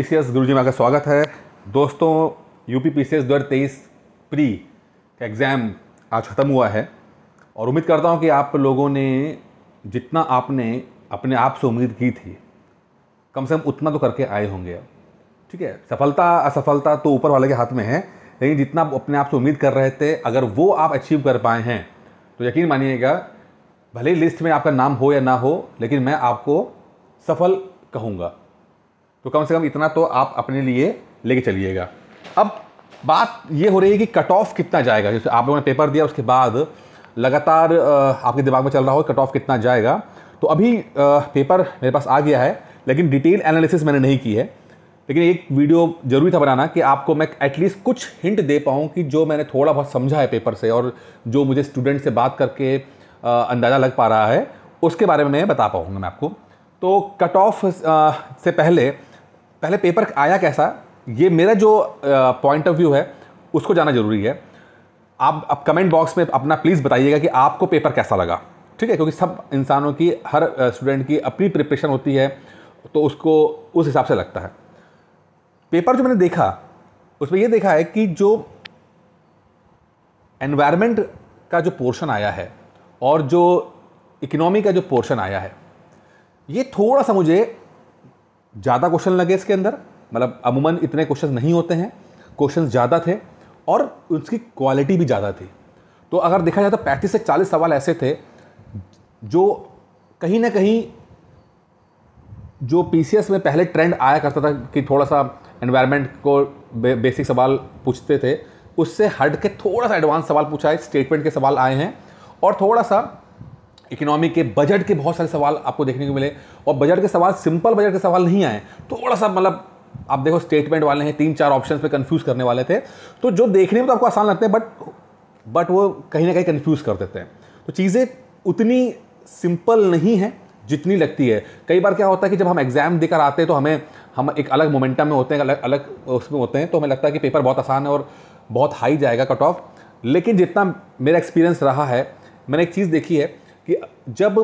PCS C S गुरु जी में आपका स्वागत है दोस्तों UP P P C S दो हज़ार तेईस प्री का एग्ज़ाम आज ख़त्म हुआ है और उम्मीद करता हूं कि आप लोगों ने जितना आपने अपने आप से उम्मीद की थी कम से कम उतना तो करके आए होंगे अब ठीक है सफलता असफलता तो ऊपर वाले के हाथ में है लेकिन जितना आप अपने आप से उम्मीद कर रहे थे अगर वो आप अचीव कर पाए हैं तो यकीन मानिएगा भले लिस्ट में आपका नाम हो या ना हो लेकिन मैं आपको सफल कहूँगा तो कम से कम इतना तो आप अपने लिए लेके चलिएगा अब बात ये हो रही है कि कट ऑफ कितना जाएगा जैसे आप लोगों ने पेपर दिया उसके बाद लगातार आपके दिमाग में चल रहा हो कट ऑफ कितना जाएगा तो अभी पेपर मेरे पास आ गया है लेकिन डिटेल एनालिसिस मैंने नहीं की है लेकिन एक वीडियो जरूरी था बनाना कि आपको मैं एटलीस्ट कुछ हिंट दे पाऊँ कि जो मैंने थोड़ा बहुत समझा है पेपर से और जो मुझे स्टूडेंट से बात करके अंदाज़ा लग पा रहा है उसके बारे में मैं बता पाऊँगा मैं आपको तो कट ऑफ से पहले पहले पेपर आया कैसा ये मेरा जो पॉइंट ऑफ व्यू है उसको जाना ज़रूरी है आप अब कमेंट बॉक्स में अपना प्लीज़ बताइएगा कि आपको पेपर कैसा लगा ठीक है क्योंकि सब इंसानों की हर स्टूडेंट की अपनी प्रिपरेशन होती है तो उसको उस हिसाब से लगता है पेपर जो मैंने देखा उसमें ये देखा है कि जो एनवायरनमेंट का जो पोर्शन आया है और जो इकोनॉमी का जो पोर्शन आया है ये थोड़ा सा मुझे ज़्यादा क्वेश्चन लगे इसके अंदर मतलब अमूमन इतने क्वेश्चन नहीं होते हैं क्वेश्चन ज़्यादा थे और उसकी क्वालिटी भी ज़्यादा थी तो अगर देखा जाए तो पैंतीस से चालीस सवाल ऐसे थे जो कहीं ना कहीं जो पी में पहले ट्रेंड आया करता था कि थोड़ा सा एनवायरनमेंट को बे, बेसिक सवाल पूछते थे उससे हट के थोड़ा सा एडवांस सवाल पूछा है स्टेटमेंट के सवाल आए हैं और थोड़ा सा इकोनॉमी के बजट के बहुत सारे सवाल आपको देखने को मिले और बजट के सवाल सिंपल बजट के सवाल नहीं आए थोड़ा सा मतलब आप देखो स्टेटमेंट वाले हैं तीन चार ऑप्शन पे कंफ्यूज करने वाले थे तो जो देखने में तो आपको आसान लगते हैं बट बट वो कहीं ना कहीं कंफ्यूज कर देते हैं तो चीज़ें उतनी सिंपल नहीं है जितनी लगती है कई बार क्या होता है कि जब हम एग्ज़ाम देकर आते हैं तो हमें हम एक अलग मोमेंटम में होते हैं अलग अलग उसमें होते हैं तो हमें लगता है कि पेपर बहुत आसान है और बहुत हाई जाएगा कट ऑफ लेकिन जितना मेरा एक्सपीरियंस रहा है मैंने एक चीज़ देखी है कि जब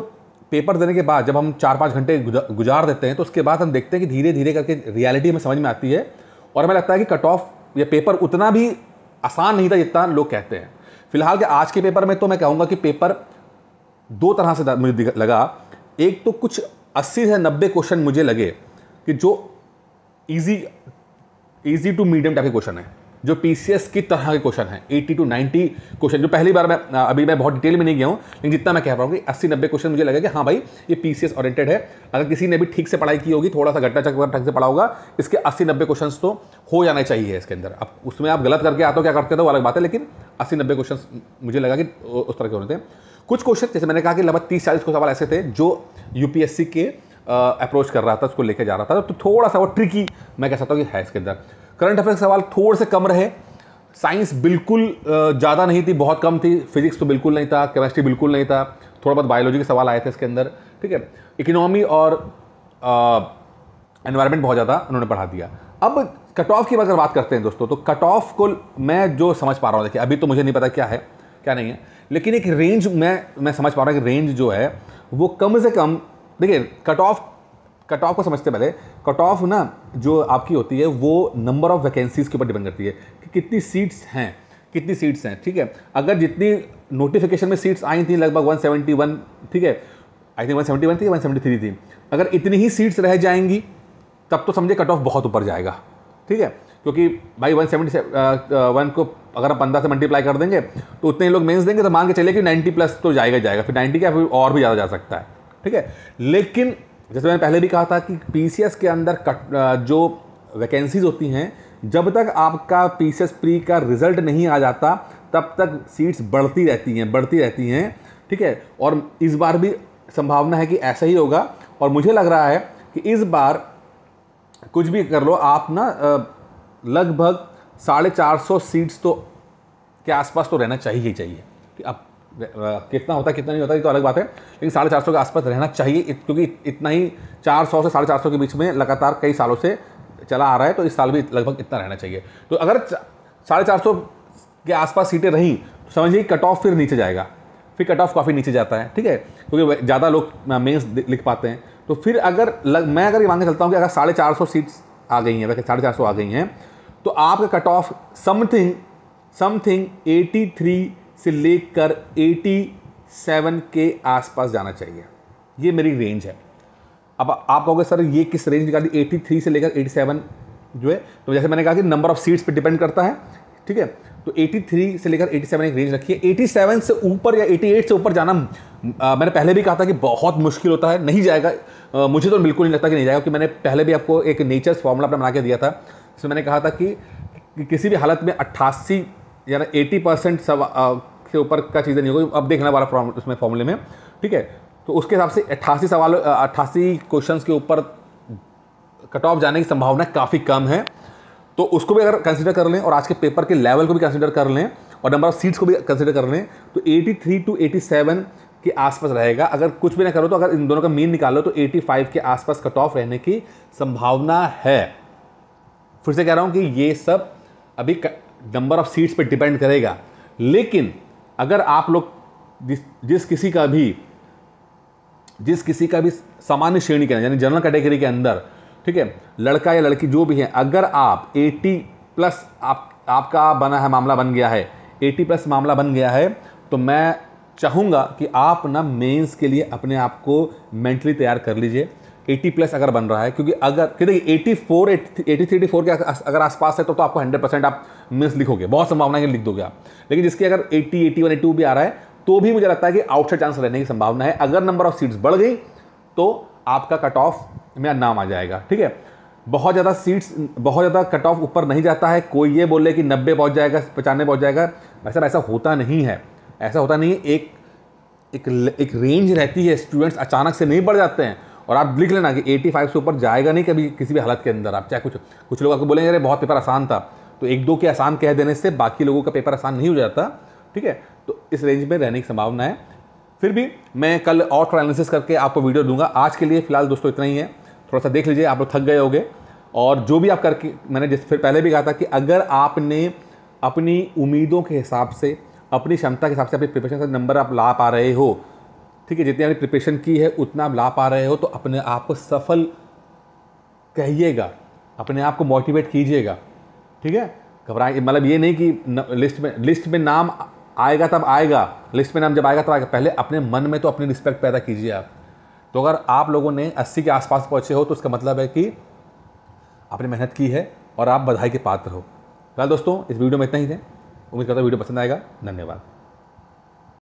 पेपर देने के बाद जब हम चार पाँच घंटे गुजार देते हैं तो उसके बाद हम देखते हैं कि धीरे धीरे करके रियलिटी हमें समझ में आती है और हमें लगता है कि कट ऑफ या पेपर उतना भी आसान नहीं था जितना लोग कहते हैं फिलहाल के आज के पेपर में तो मैं कहूँगा कि पेपर दो तरह से मुझे लगा एक तो कुछ अस्सी से नब्बे क्वेश्चन मुझे लगे कि जो easy easy to medium type के क्वेश्चन हैं जो पीसीएस की तरह के क्वेश्चन है 80 टू 90 क्वेश्चन जो पहली बार मैं अभी मैं बहुत डिटेल में नहीं गया हूँ लेकिन जितना मैं कह पाऊँ कि अस्सी नब्बे क्वेश्चन मुझे लगा कि हाँ भाई ये पीसीएस ओरिएंटेड है अगर किसी ने भी ठीक से पढ़ाई की होगी थोड़ा सा घटना चक ढंग से पढ़ा होगा इसके अस्सी नब्बे क्वेश्चन तो हो जाने चाहिए इसके अंदर अब उसमें आप गलत करके आते हो क्या करते हो वो अलग बात है लेकिन अस्सी नब्बे क्वेश्चन मुझे लगा कि उस तरह के होने थे कुछ क्वेश्चन जैसे मैंने कहा कि लगभग तीस चालीस सवाल ऐसे थे जो यूपीएससी के अप्रोच कर रहा था उसको लेकर जा रहा था तो थोड़ा सा वो ट्रिकी मैं कह सकता हूँ कि है इसके अंदर करंट अफेयर सवाल थोड़े से कम रहे साइंस बिल्कुल ज़्यादा नहीं थी बहुत कम थी फिजिक्स तो बिल्कुल नहीं था केमिस्ट्री बिल्कुल नहीं था थोड़ा बहुत बायोलॉजी के सवाल आए थे इसके अंदर ठीक है इकोनॉमी और एनवायरनमेंट बहुत ज़्यादा उन्होंने पढ़ा दिया अब कट ऑफ की अगर बात करते हैं दोस्तों तो कट ऑफ को मैं जो समझ पा रहा हूँ देखिए अभी तो मुझे नहीं पता क्या है क्या नहीं है लेकिन एक रेंज मैं मैं समझ पा रहा हूँ कि रेंज जो है वो कम से कम देखिए कट ऑफ कट ऑफ को समझते पहले कट ऑफ ना जो आपकी होती है वो नंबर ऑफ वैकेंसीज़ के ऊपर डिपेंड करती है कि कितनी सीट्स हैं कितनी सीट्स हैं ठीक है अगर जितनी नोटिफिकेशन में सीट्स आई थी लगभग 171 ठीक है आई थिंक 171 थी वन सेवेंटी थी अगर इतनी ही सीट्स रह जाएंगी तब तो समझे कट ऑफ बहुत ऊपर जाएगा ठीक है क्योंकि भाई वन सेवेंटी वन को अगर आप पंद्रह से मल्टीप्लाई कर देंगे तो उतने ही लोग मेंस देंगे तो मान के चले कि नाइन्टी प्लस तो जाएगा जाएगा फिर नाइन्टी का फिर और भी ज़्यादा जा सकता है ठीक है लेकिन जैसे मैंने पहले भी कहा था कि पी के अंदर कट जो वैकेंसीज होती हैं जब तक आपका पी प्री का रिजल्ट नहीं आ जाता तब तक सीट्स बढ़ती रहती हैं बढ़ती रहती हैं ठीक है और इस बार भी संभावना है कि ऐसा ही होगा और मुझे लग रहा है कि इस बार कुछ भी कर लो आप ना लगभग साढ़े चार सौ सीट्स तो के आसपास तो रहना चाहिए ही चाहिए कि अब कितना होता है कितना नहीं होता ये तो अलग बात है लेकिन साढ़े चार सौ के आसपास रहना चाहिए क्योंकि इतना ही चार सौ से साढ़े चार सौ के बीच में लगातार कई सालों से चला आ रहा है तो इस साल भी लगभग इतना रहना चाहिए तो अगर साढ़े चार सौ के आसपास सीटें रहीं तो समझिए कट ऑफ फिर नीचे जाएगा फिर कट ऑफ काफ़ी नीचे जाता है ठीक है क्योंकि ज़्यादा लोग मेन्स लिख पाते हैं तो फिर अगर लग, मैं अगर ये के चलता हूँ कि अगर साढ़े चार सौ सीट्स आ गई हैं साढ़े चार सौ आ गई हैं तो आपका cut off something something eighty three से लेकर 87 के आसपास जाना चाहिए ये मेरी रेंज है अब आप कहोगे सर ये किस रेंज निकाली 83 से लेकर 87 जो है तो जैसे मैंने कहा कि नंबर ऑफ सीट्स पे डिपेंड करता है ठीक है तो 83 से लेकर 87 एक रेंज रखी है 87 से ऊपर या 88 से ऊपर जाना आ, मैंने पहले भी कहा था कि बहुत मुश्किल होता है नहीं जाएगा आ, मुझे तो बिल्कुल नहीं लगता कि नहीं जाएगा क्योंकि मैंने पहले भी आपको एक नेचर्स फॉर्मूला अपना बना के दिया था जिसमें मैंने कहा था कि, कि किसी भी हालत में अट्ठासी यानी एटी परसेंट सब के ऊपर का चीज़ें नहीं होगी अब देखना वाला उसमें फॉर्मूले में ठीक है तो उसके हिसाब से अट्ठासी सवाल अट्ठासी क्वेश्चन के ऊपर कट ऑफ जाने की संभावना काफ़ी कम है तो उसको भी अगर कंसिडर कर लें और आज के पेपर के लेवल को भी कंसिडर कर लें और नंबर ऑफ सीट्स को भी कंसिडर कर लें तो 83 टू 87 के आसपास रहेगा अगर कुछ भी ना करो तो अगर इन दोनों का मीन निकालो तो 85 के आसपास कट ऑफ रहने की संभावना है फिर से कह रहा हूँ कि ये सब अभी नंबर ऑफ सीट्स पे डिपेंड करेगा लेकिन अगर आप लोग जिस, जिस किसी का भी जिस किसी का भी सामान्य श्रेणी के अंदर यानी जनरल कैटेगरी के अंदर ठीक है लड़का या लड़की जो भी है अगर आप 80 प्लस आप आपका बना है मामला बन गया है 80 प्लस मामला बन गया है तो मैं चाहूँगा कि आप ना मेंस के लिए अपने आप को मेंटली तैयार कर लीजिए 80 प्लस अगर बन रहा है क्योंकि अगर देखिए 84 फोर एटी के अगर आसपास है तो, तो आपको 100 परसेंट आप मिस लिखोगे बहुत संभावना है लिख दोगे आप लेकिन जिसकी अगर 80, 81, 82 भी आ रहा है तो भी मुझे लगता है कि आउटसाइड चांस रहने की संभावना है अगर नंबर ऑफ सीट्स बढ़ गई तो आपका कट ऑफ में नाम आ जाएगा ठीक है बहुत ज़्यादा सीट्स बहुत ज़्यादा कट ऑफ ऊपर नहीं जाता है कोई ये बोले कि नब्बे पहुँच जाएगा पचानवे पहुँच जाएगा वैसे ऐसा होता नहीं है ऐसा होता नहीं है एक एक एक रेंज रहती है स्टूडेंट्स अचानक से नहीं बढ़ जाते हैं और आप लिख लेना कि 85 से ऊपर जाएगा नहीं कभी किसी भी हालत के अंदर आप चाहे कुछ कुछ लोग आपको बोलेंगे अरे बहुत पेपर आसान था तो एक दो के आसान कह देने से बाकी लोगों का पेपर आसान नहीं हो जाता ठीक है तो इस रेंज में रहने की संभावना है फिर भी मैं कल और थोड़ा एनालिसिस करके आपको वीडियो दूंगा आज के लिए फिलहाल दोस्तों इतना ही है थोड़ा सा देख लीजिए आप लोग थक गए होंगे और जो भी आप करके मैंने जिस फिर पहले भी कहा था कि अगर आपने अपनी उम्मीदों के हिसाब से अपनी क्षमता के हिसाब से अपनी प्रिपरेशन से नंबर आप ला पा रहे हो ठीक है जितनी आपने प्रिपरेशन की है उतना आप ला पा रहे हो तो अपने आप को सफल कहिएगा अपने आप को मोटिवेट कीजिएगा ठीक है घबराएंगे मतलब ये नहीं कि न, लिस्ट में लिस्ट में नाम आएगा तब आएगा लिस्ट में नाम जब आएगा तब आएगा पहले अपने मन में तो अपनी रिस्पेक्ट पैदा कीजिए आप तो अगर आप लोगों ने अस्सी के आसपास पहुँचे हो तो उसका मतलब है कि आपने मेहनत की है और आप बधाई के पात्र हो फिलहाल दोस्तों इस वीडियो में इतना ही थे उम्मीद करता हूँ वीडियो पसंद आएगा धन्यवाद